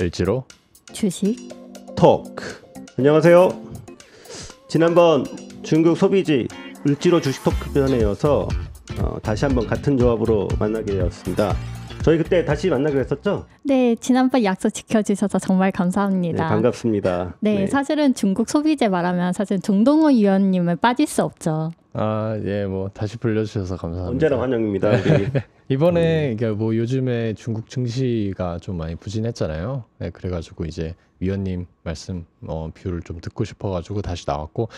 을지로 주식 토크 안녕하세요 지난번 중국 소비지 을지로 주식 토크 편에 이어서 어, 다시 한번 같은 조합으로 만나게 되었습니다 저희 그때 다시 만나기로 했었죠? 네, 지난번 약속 지켜주셔서 정말 감사합니다. 네, 반갑습니다. 네, 네. 사실은 중국 소비재 말하면 사실 정동호 위원님을 빠질 수 없죠. 아, 예, 뭐 다시 불려주셔서 감사합니다. 언제나 환영입니다. 네. 이번에 음. 네. 그니까뭐 요즘에 중국 증시가 좀 많이 부진했잖아요. 네, 그래가지고 이제 위원님 말씀 어, 비율을 좀 듣고 싶어가지고 다시 나왔고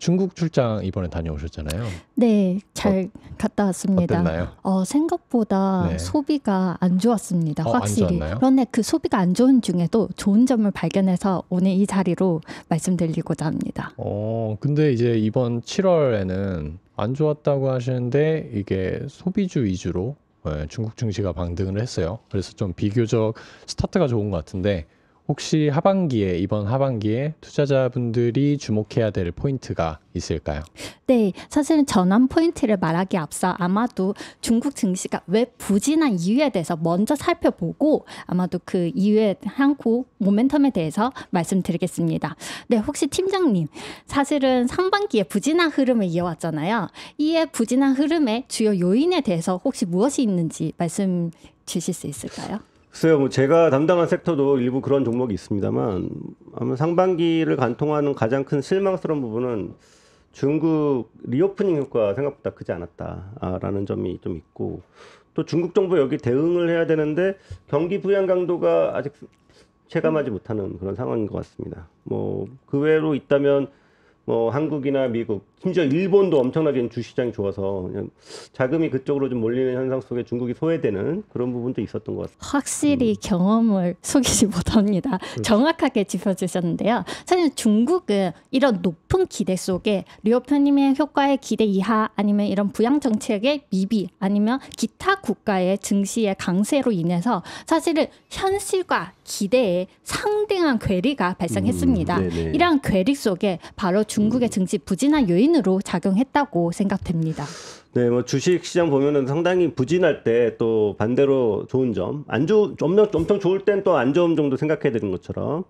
중국 출장 이번에 다녀오셨잖아요. 네, 잘 어, 갔다 왔습니다. 어땠나요? 어, 생각보다 네. 소비가 안 좋았습니다. 어, 확실히. 안 그런데 그 소비가 안 좋은 중에도 좋은 점을 발견해서 오늘 이 자리로 말씀드리고자 합니다. 어, 근데 이제 이번 7월에는 안 좋았다고 하시는데 이게 소비주 위주로 네, 중국 증시가 방등을 했어요. 그래서 좀 비교적 스타트가 좋은 것 같은데 혹시 하반기에 이번 하반기에 투자자분들이 주목해야 될 포인트가 있을까요? 네, 사실 전환 포인트를 말하기 앞서 아마도 중국 증시가 왜 부진한 이유에 대해서 먼저 살펴보고 아마도 그 이유에 한고 모멘텀에 대해서 말씀드리겠습니다. 네, 혹시 팀장님 사실은 상반기에 부진한 흐름을 이어왔잖아요. 이에 부진한 흐름의 주요 요인에 대해서 혹시 무엇이 있는지 말씀 주실 수 있을까요? 글쎄요, 뭐 제가 담당한 섹터도 일부 그런 종목이 있습니다만 아마 상반기를 관통하는 가장 큰 실망스러운 부분은 중국 리오프닝 효과 생각보다 크지 않았다라는 점이 좀 있고 또 중국 정부 여기 대응을 해야 되는데 경기 부양 강도가 아직 체감하지 못하는 그런 상황인 것 같습니다. 뭐그 외로 있다면 뭐 한국이나 미국 심지어 일본도 엄청나게 주시장이 좋아서 그냥 자금이 그쪽으로 좀 몰리는 현상 속에 중국이 소외되는 그런 부분도 있었던 것 같습니다. 확실히 음. 경험을 속이지 못합니다. 그렇지. 정확하게 짚어주셨는데요. 사실 중국은 이런 높은 기대 속에 리오프님의 효과에 기대 이하 아니면 이런 부양 정책의 미비 아니면 기타 국가의 증시의 강세로 인해서 사실은 현실과 기대에 상당한 괴리가 발생했습니다. 음, 이러한 괴리 속에 바로 중국의 음. 증시 부진한 요인 원인으로 작용했다고 생각됩니다. 네, 뭐 주식 시장 보면은 상당히 부진할 때 또 반대로 좋은 점, 안 좋은 엄청 엄청 좋을 땐 또 안 좋은 정도 생각해 드는 것처럼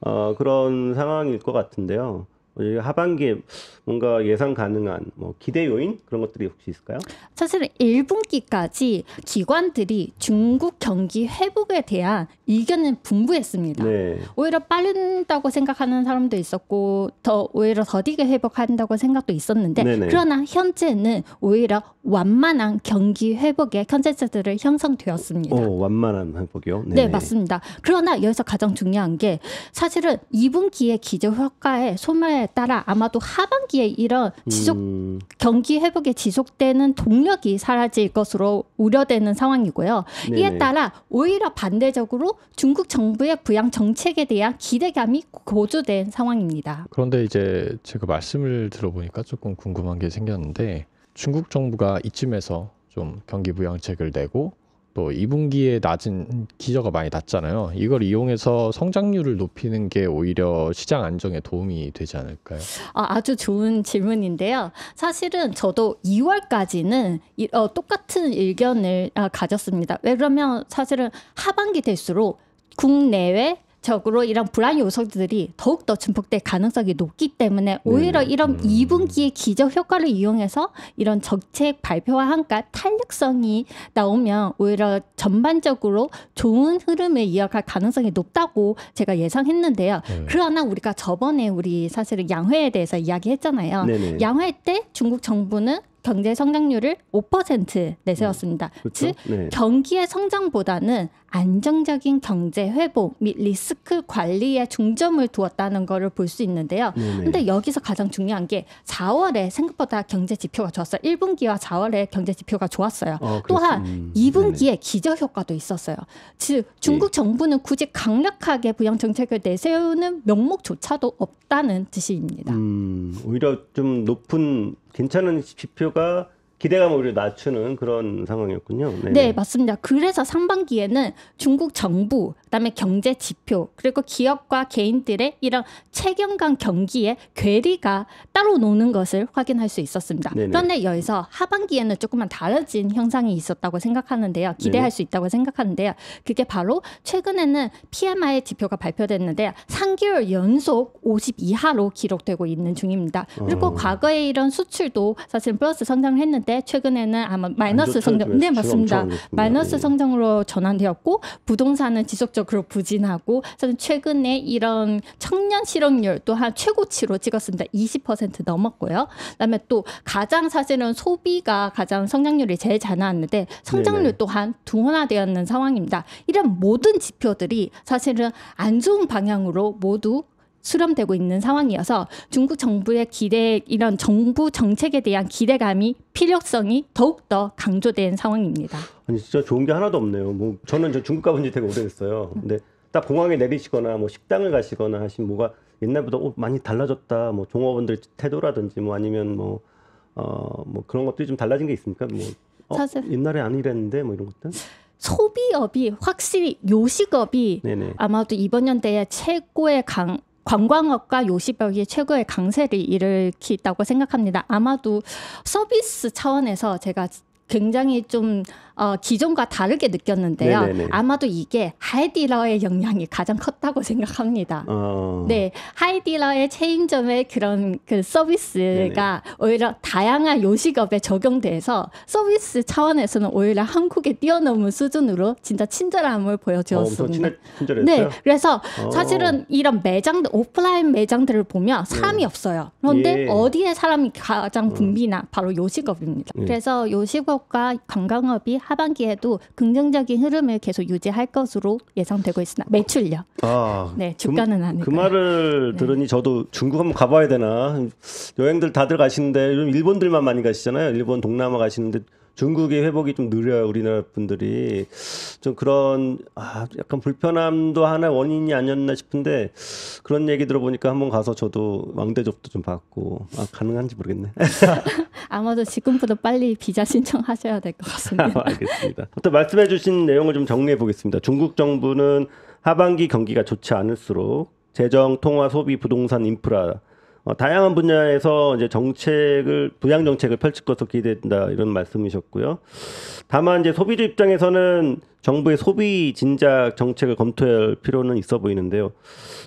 어, 그런 상황일 것 같은데요. 뭐 하반기에 뭔가 예상 가능한 뭐 기대 요인 그런 것들이 혹시 있을까요? 사실 1분기까지 기관들이 중국 경기 회복에 대한 의견을 분부했습니다. 네. 오히려 빠른다고 생각하는 사람도 있었고 더 오히려 더디게 회복한다고 생각도 있었는데 네네. 그러나 현재는 오히려 완만한 경기 회복의 컨재자들을 형성되었습니다. 오, 완만한 회복이요? 네, 네네. 네 맞습니다. 그러나 여기서 가장 중요한 게 사실은 2분기의 기저 효과에 소멸 따라 아마도 하반기에 이런 지속 음. 경기 회복에 지속되는 동력이 사라질 것으로 우려되는 상황이고요. 네네. 이에 따라 오히려 반대적으로 중국 정부의 부양 정책에 대한 기대감이 고조된 상황입니다. 그런데 이제 제가 말씀을 들어보니까 조금 궁금한 게 생겼는데 중국 정부가 이쯤에서 좀 경기 부양책을 내고 또 2분기에 낮은 기저가 많이 낮잖아요. 이걸 이용해서 성장률을 높이는 게 오히려 시장 안정에 도움이 되지 않을까요? 아, 아주 좋은 질문인데요. 사실은 저도 2월까지는 이, 어, 똑같은 의견을 아, 가졌습니다. 왜 그러면 사실은 하반기 될수록 국내외 적으로 이런 불안 요소들이 더욱더 증폭될 가능성이 높기 때문에 네, 오히려 네. 이런 음. 2분기의 기적 효과를 이용해서 이런 정책 발표와 한가 탄력성이 나오면 오히려 전반적으로 좋은 흐름을 이어갈 가능성이 높다고 제가 예상했는데요. 네. 그러나 우리가 저번에 우리 사실은 양회에 대해서 이야기했잖아요. 네. 네. 양회 때 중국 정부는 경제 성장률을 5% 내세웠습니다. 음, 그렇죠? 즉 네. 경기의 성장보다는 안정적인 경제 회복 및 리스크 관리에 중점을 두었다는 것을 볼 수 있는데요. 네네. 네. 근데 여기서 가장 중요한 게 4월에 생각보다 경제 지표가 좋았어요. 1분기와 4월에 경제 지표가 좋았어요. 어, 또한 음, 2분기에 기저 효과도 있었어요. 즉 중국 예. 정부는 굳이 강력하게 부양 정책을 내세우는 명목조차도 없다는 뜻입니다. 음, 오히려 좀 높은 괜찮은 지표가 기대감을 오히려 낮추는 그런 상황이었군요. 네, 네네. 맞습니다. 그래서 상반기에는 중국 정부, 그다음에 경제 지표, 그리고 기업과 개인들의 이런 체경강 경기의 괴리가 따로 노는 것을 확인할 수 있었습니다. 네네. 그런데 여기서 하반기에는 조금만 달라진 현상이 있었다고 생각하는데요. 기대할 네네. 수 있다고 생각하는데요. 그게 바로 최근에는 PMI 지표가 발표됐는데 3개월 연속 50 이하로 기록되고 있는 중입니다. 그리고 어. 과거에 이런 수출도 사실 플러스 성장을 했는데 있었는데 최근에는 아마 마이너스 성장 그 네 맞습니다 마이너스 예. 성장으로 전환되었고 부동산은 지속적으로 부진하고 저는 최근에 이런 청년 실업률 또한 최고치로 찍었습니다 20% 넘었고요 그다음에 또 가장 사실은 소비가 가장 성장률이 제일 잘 나왔는데 성장률 네네. 또한 둔화되었는 상황입니다 이런 모든 지표들이 사실은 안 좋은 방향으로 모두 수렴되고 있는 상황이어서 중국 정부의 기대 이런 정부 정책에 대한 기대감이 필요성이 더욱더 강조된 상황입니다. 아니 진짜 좋은 게 하나도 없네요. 뭐 저는 저 중국 가본 지 되게 오래됐어요. 근데 딱 공항에 내리시거나 뭐 식당을 가시거나 하신 뭐가 옛날보다 어, 많이 달라졌다. 뭐 종업원들 태도라든지 뭐 아니면 뭐 어, 뭐 그런 것들이 좀 달라진 게 있습니까? 뭐 어, 사실... 옛날에 안 이랬는데 뭐 이런 것들? 소비업이 확실히 요식업이 네네. 아마도 이번 연대에 최고의 강 관광업과 요식업이 최고의 강세를 일으키다고 있 생각합니다. 아마도 서비스 차원에서 제가 굉장히 좀 어, 기존과 다르게 느꼈는데요. 네네네. 아마도 이게 하이딜러의 영향이 가장 컸다고 생각합니다. 어... 네, 하이딜러의 체인점의 그런 그 서비스가 네네. 오히려 다양한 요식업에 적용돼서 서비스 차원에서는 오히려 한국에 뛰어넘은 수준으로 진짜 친절함을 보여주었습니다. 어, 친절, 네, 그래서 어... 사실은 이런 매장 오프라인 매장들을 보면 네. 사람이 네. 없어요. 그런데 예. 어디에 사람이 가장 어. 붐비나 바로 요식업입니다. 네. 그래서 요식업 수출업과 관광업이 하반기에도 긍정적인 흐름을 계속 유지할 것으로 예상되고 있으나 매출요. 아, 네, 주가는 그, 아니고. 그 말을 네. 들으니 저도 중국 한번 가봐야 되나. 여행들 다들 가시는데 요즘 일본들만 많이 가시잖아요. 일본 동남아 가시는데 중국의 회복이 좀 느려요 우리나라 분들이 좀 그런 아 약간 불편함도 하나 원인이 아니었나 싶은데 그런 얘기 들어보니까 한번 가서 저도 왕대접도 좀 받고 아 가능한지 모르겠네 아마도 지금부터 빨리 비자 신청하셔야 될 것 같습니다 알겠습니다 어 말씀해주신 내용을 좀 정리해 보겠습니다 중국 정부는 하반기 경기가 좋지 않을수록 재정 통화 소비 부동산 인프라 어, 다양한 분야에서 이제 정책을 부양 정책을 펼칠 것으로 기대된다 이런 말씀이셨고요. 다만 이제 소비자 입장에서는 정부의 소비 진작 정책을 검토할 필요는 있어 보이는데요.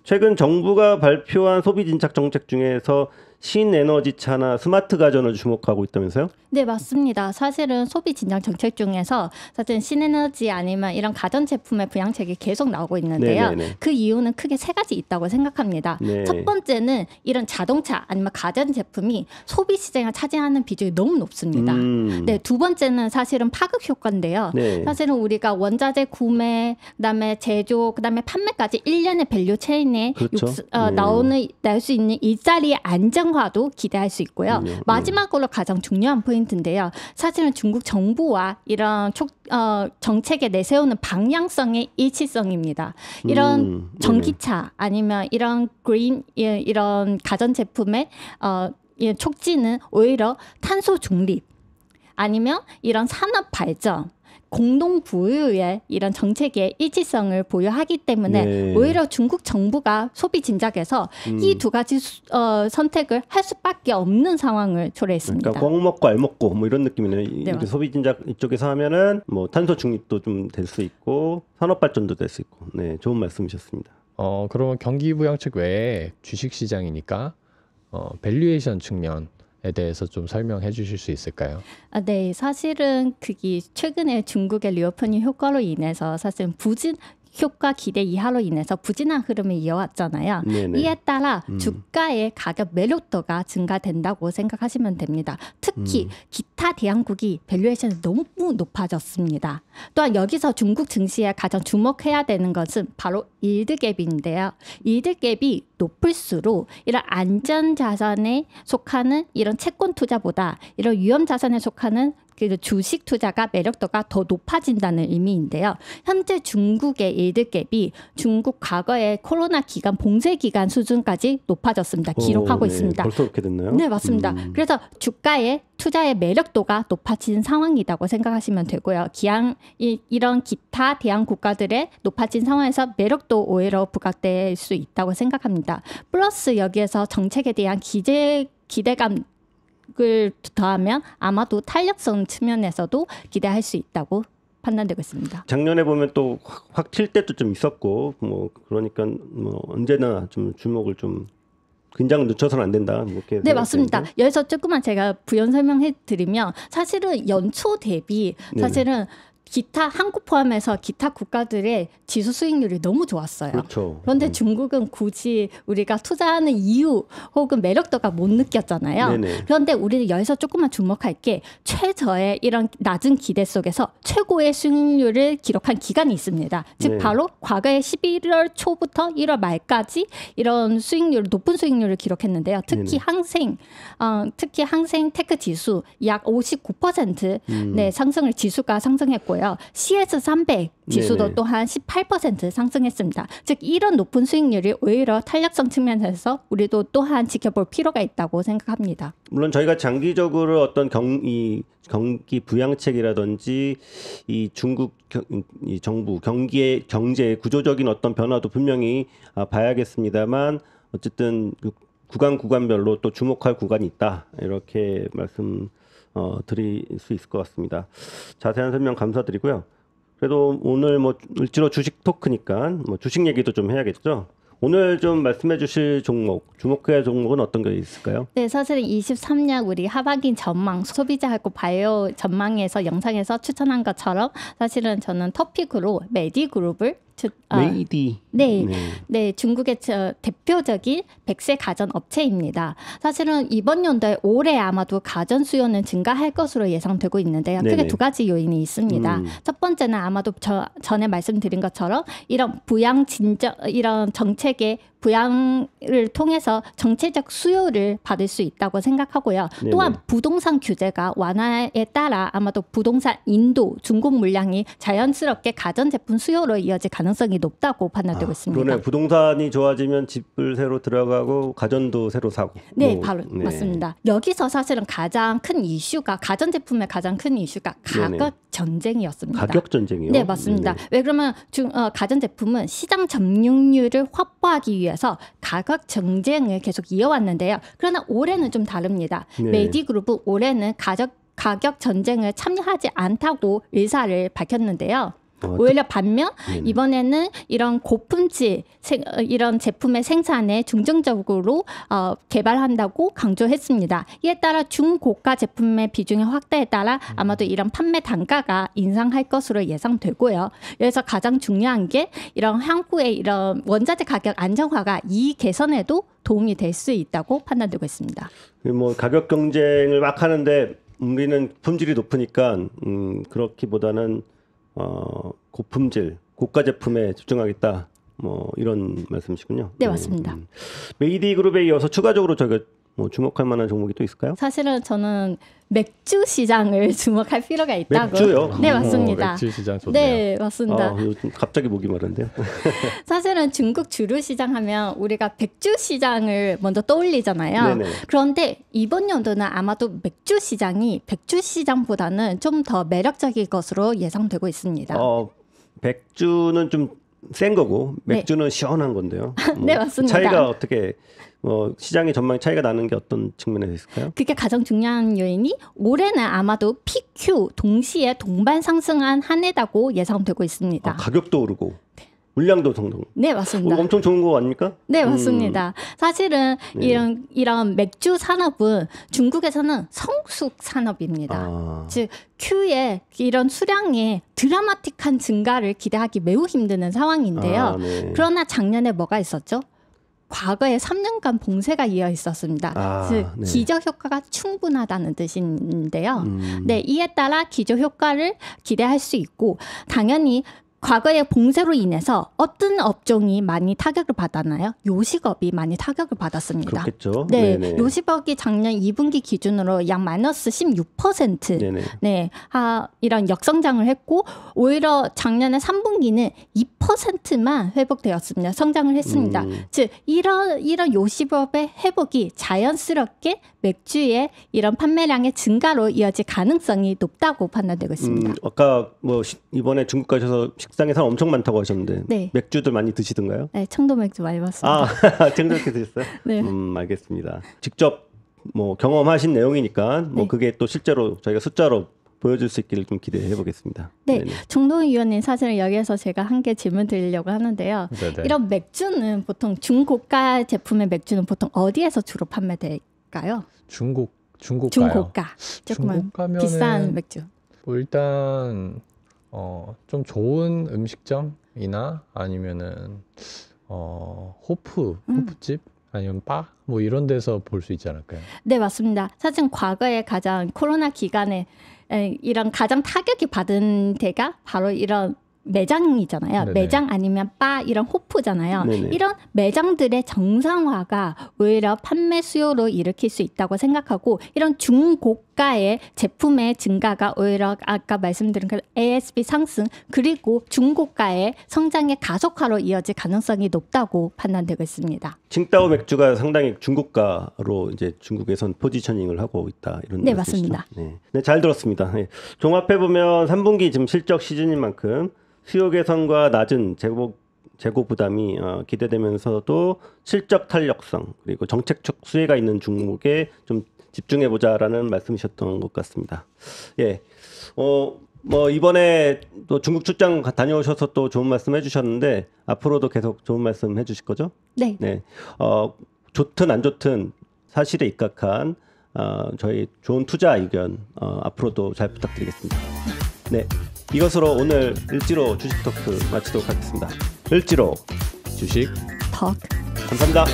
최근 정부가 발표한 소비 진작 정책 중에서 신에너지차나 스마트 가전을 주목하고 있다면서요? 네 맞습니다. 사실은 소비 진작 정책 중에서 사실 신에너지 아니면 이런 가전 제품의 부양책이 계속 나오고 있는데요. 네네네. 네, 네. 그 이유는 크게 세 가지 있다고 생각합니다. 네. 첫 번째는 이런 자동차 아니면 가전 제품이 소비 시장에 차지하는 비중이 너무 높습니다. 음. 네두 번째는 사실은 파급 효과인데요. 네. 사실은 우리가 원자재 구매, 그다음에 제조, 그다음에 판매까지 일년의 밸류 체인에 그렇죠. 육수, 어, 네. 나오는 날수 있는 일자리의 안정 활성화도 기대할 수 있고요. 네, 마지막으로 가장 중요한 포인트인데요. 사실은 중국 정부와 이런 촉, 어, 정책에 내세우는 방향성의 일치성입니다. 이런 음, 네. 전기차 아니면 이런 그린 예, 이런 가전 제품의 어, 예, 촉진은 오히려 탄소 중립 아니면 이런 산업 발전 공동 부유의 이런 정책의 일치성을 보유하기 때문에 네. 오히려 중국 정부가 소비 진작에서 음. 이두 가지 수, 어, 선택을 할 수밖에 없는 상황을 초래했습니다. 그러니까 꽁 먹고 알 먹고 뭐 이런 느낌이네요. 네, 소비 진작 이쪽에서 하면은 뭐 탄소 중립도 좀 될 수 있고 산업 발전도 될 수 있고. 네, 좋은 말씀이셨습니다. 어, 그러면 경기 부양책 외에 주식 시장이니까 어, 밸류에이션 측면 에 대해서 좀 설명해 주실 수 있을까요? 아, 네, 사실은 그게 최근에 중국의 리오프닝 효과로 인해서 사실은 부진 효과 기대 이하로 인해서 부진한 흐름을 이어왔잖아요. 네네. 이에 따라 음. 주가의 가격 매력도가 증가된다고 생각하시면 됩니다. 특히 음. 기타 대안국이 밸류에이션이 너무 높아졌습니다. 또한 여기서 중국 증시에 가장 주목해야 되는 것은 바로 일드갭인데요. 일드갭이 높을수록 이런 안전 자산에 속하는 이런 채권 투자보다 이런 위험 자산에 속하는 그래서 주식 투자가 매력도가 더 높아진다는 의미인데요. 현재 중국의 일드갭이 중국 과거의 코로나 기간 봉쇄 기간 수준까지 높아졌습니다. 기록하고 오, 네. 있습니다. 벌써 그렇게 됐나요? 네, 맞습니다. 음. 그래서 주가의 투자의 매력도가 높아진 상황이라고 생각하시면 되고요. 기왕 이, 런 기타 대안 국가들의 높아진 상황에서 매력도 오히려 부각될 수 있다고 생각합니다. 플러스 여기에서 정책에 대한 기재 기대감 이득을 더하면 아마도 탄력성 측면에서도 기대할 수 있다고 판단되고 있습니다. 작년에 보면 또확튈 때도 좀 있었고 뭐 그러니까 뭐 언제나 좀 주목을 좀 긴장 늦춰서는 안 된다. 뭐 이렇게 네 맞습니다. 여기서 조금만 제가 부연 설명해 드리면 사실은 연초 대비 사실은 네. 기타 한국 포함해서 기타 국가들의 지수 수익률이 너무 좋았어요. 그렇죠. 그런데 음. 중국은 굳이 우리가 투자하는 이유 혹은 매력도가 못 느꼈잖아요. 네네. 그런데 우리는 여기서 조금만 주목할 게 최저의 이런 낮은 기대 속에서 최고의 수익률을 기록한 기간이 있습니다. 즉 네. 바로 과거의 11월 초부터 1월 말까지 이런 수익률 높은 수익률을 기록했는데요. 특히 네네. 항생 어, 특히 항생 테크 지수 약 59% 음. 네, 상승을 지수가 상승했고요. 있고요. CS 300 지수도 네네. 또한 18% 상승했습니다. 즉 이런 높은 수익률이 오히려 탄력성 측면에서 우리도 또한 지켜볼 필요가 있다고 생각합니다. 물론 저희가 장기적으로 어떤 경이 경기 부양책이라든지 이 중국 경, 이 정부 경기의 경제 구조적인 어떤 변화도 분명히 아, 봐야겠습니다만 어쨌든 그 구간 구간별로 또 주목할 구간이 있다 이렇게 말씀 어, 드릴 수 있을 것 같습니다. 자세한 설명 감사드리고요. 그래도 오늘 뭐을지로 주식 토크니까 뭐 주식 얘기도 좀 해야겠죠. 오늘 좀 말씀해 주실 종목, 주목해야 할 종목은 어떤 게 있을까요? 네, 사실 23년 우리 하반기 전망, 소비자하고 바이오 전망에서 영상에서 추천한 것처럼 사실은 저는 터피그룹, 메디그룹을 추, 아, 메디 네, 네, 네 중국의 대표적인 백세 가전 업체입니다. 사실은 이번 연도에 올해 아마도 가전 수요는 증가할 것으로 예상되고 있는데요. 크게 네네. 두 가지 요인이 있습니다. 음. 첫 번째는 아마도 저, 전에 말씀드린 것처럼 이런 부양 진정 이런 정책의 부양을 통해서 정책적 수요를 받을 수 있다고 생각하고요. 네네. 또한 부동산 규제가 완화에 따라 아마도 부동산 인도 중국 물량이 자연스럽게 가전제품 수요로 이어질 가능성이 높다고 판단되고 되고 있습니다. 그러네 부동산이 좋아지면 집을 새로 들어가고 가전도 새로 사고. 네, 뭐, 바로 네. 맞습니다. 여기서 사실은 가장 큰 이슈가 가전 제품의 가장 큰 이슈가 가격 네네. 전쟁이었습니다. 가격 전쟁이요? 네, 맞습니다. 네네. 왜 그러면 중, 어, 가전 제품은 시장 점유율을 확보하기 위해서 가격 전쟁을 계속 이어왔는데요. 그러나 올해는 좀 다릅니다. 네. 메디그룹은 올해는 가격 가격 전쟁을 참여하지 않다고 의사를 밝혔는데요. 뭐 오히려 반면 네네. 이번에는 이런 고품질 세, 어, 이런 제품의 생산에 중점적으로 어, 개발한다고 강조했습니다. 이에 따라 중고가 제품의 비중의 확대에 따라 음. 아마도 이런 판매 단가가 인상할 것으로 예상되고요. 그래서 가장 중요한 게 이런 향후에 이런 원자재 가격 안정화가 이 개선에도 도움이 될 수 있다고 판단되고 있습니다. 그 뭐 가격 경쟁을 막 하는데 우리는 품질이 높으니까 음, 그렇기보다는 어, 고품질 고가 제품에 집중하겠다. 뭐 이런 말씀이시군요. 네 맞습니다. 음, 음. 메이디 그룹에 이어서 추가적으로 저희가 뭐 주목할 만한 종목이 또 있을까요? 사실은 저는 맥주 시장을 주목할 필요가 있다고. 맥주요? 네 어, 맞습니다. 오, 맥주 시장 좋네요. 네 맞습니다. 아, 갑자기 목이 마른데요. 사실은 중국 주류 시장 하면 우리가 백주 시장을 먼저 떠올리잖아요. 네네. 그런데 이번 연도는 아마도 맥주 시장이 백주 시장보다는 좀 더 매력적인 것으로 예상되고 있습니다. 어, 백주는 좀센 거고 네. 맥주는 네. 시원한 건데요. 뭐네 맞습니다. 차이가 어떻게 뭐 시장의 전망이 차이가 나는 게 어떤 측면에 있을까요? 그게 가장 중요한 요인이 올해는 아마도 PQ 동시에 동반 상승한 한 해라고 예상되고 있습니다. 아, 가격도 오르고. 네. 물량도 성동. 네 맞습니다. 뭐 엄청 좋은 거 아닙니까? 네 음. 맞습니다. 음. 사실은 네. 이런 이런 맥주 산업은 중국에서는 성숙 산업입니다. 아. 즉 큐의 이런 수량의 드라마틱한 증가를 기대하기 매우 힘드는 상황인데요. 아, 네. 그러나 작년에 뭐가 있었죠? 과거에 3년간 봉쇄가 이어 있었습니다. 아, 즉 네. 기저 효과가 충분하다는 뜻인데요. 음. 네, 이에 따라 기저 효과를 기대할 수 있고 당연히 과거의 봉쇄로 인해서 어떤 업종이 많이 타격을 받았나요? 요식업이 많이 타격을 받았습니다. 그렇겠죠. 네, 네네. 요식업이 작년 2분기 기준으로 약 마이너스 16% 네네. 네, 아, 이런 역성장을 했고 오히려 작년에 3분기는 2%만 회복되었습니다. 성장을 했습니다. 음. 즉 이런 이런 요식업의 회복이 자연스럽게 맥주의 이런 판매량의 증가로 이어질 가능성이 높다고 판단되고 있습니다. 음, 아까 뭐 시, 이번에 중국 가셔서 식 옥상에 사람 엄청 많다고 하셨는데 네. 맥주도 많이 드시던가요? 네, 청도 맥주 많이 봤습니다. 아, 청도맥주 드셨어요? 네. 음, 알겠습니다. 직접 뭐 경험하신 내용이니까 뭐 네. 그게 또 실제로 저희가 숫자로 보여줄 수 있기를 좀 기대해 보겠습니다. 네, 중동위원님 사실은 여기에서 제가 한 개 질문 드리려고 하는데요. 네네. 이런 맥주는 보통 중고가 제품의 맥주는 보통 어디에서 주로 판매될까요? 중고 중고가요. 중고가 조금 중고가면 비싼 맥주. 뭐 일단 어, 좀 좋은 음식점이나 아니면은 어, 호프, 음. 호프집 아니면 바뭐 이런 데서 볼 수 있지 않을까요? 네, 맞습니다. 사실 과거에 가장 코로나 기간에 이런 가장 타격이 받은 데가 바로 이런 매장이잖아요. 네네. 매장 아니면 바 이런 호프잖아요. 네네. 이런 매장들의 정상화가 오히려 판매 수요로 일으킬 수 있다고 생각하고 이런 중고 고가의 제품의 증가가 오히려 아까 말씀드린 그 ASP 상승 그리고 중고가의 성장의 가속화로 이어질 가능성이 높다고 판단되고 있습니다. 칭다오 맥주가 상당히 중고가로 이제 중국에선 포지셔닝을 하고 있다 이런 네 말씀이시죠? 맞습니다. 네. 네, 잘 들었습니다. 네. 종합해 보면 3분기 지금 실적 시즌인 만큼 수요 개선과 낮은 재고 재고 부담이 어, 기대되면서도 실적 탄력성 그리고 정책 적 수혜가 있는 중목에좀 집중해 보자라는 말씀이셨던 것 같습니다. 예. 어, 뭐 이번에 또 중국 출장 다녀오셔서 또 좋은 말씀 해주셨는데 앞으로도 계속 좋은 말씀 해주실 거죠? 네. 네. 어 좋든 안 좋든 사실에 입각한 어, 저희 좋은 투자 의견 어, 앞으로도 잘 부탁드리겠습니다. 네. 이것으로 오늘 을지로 주식 토크 마치도록 하겠습니다. 을지로 주식 턱 감사합니다.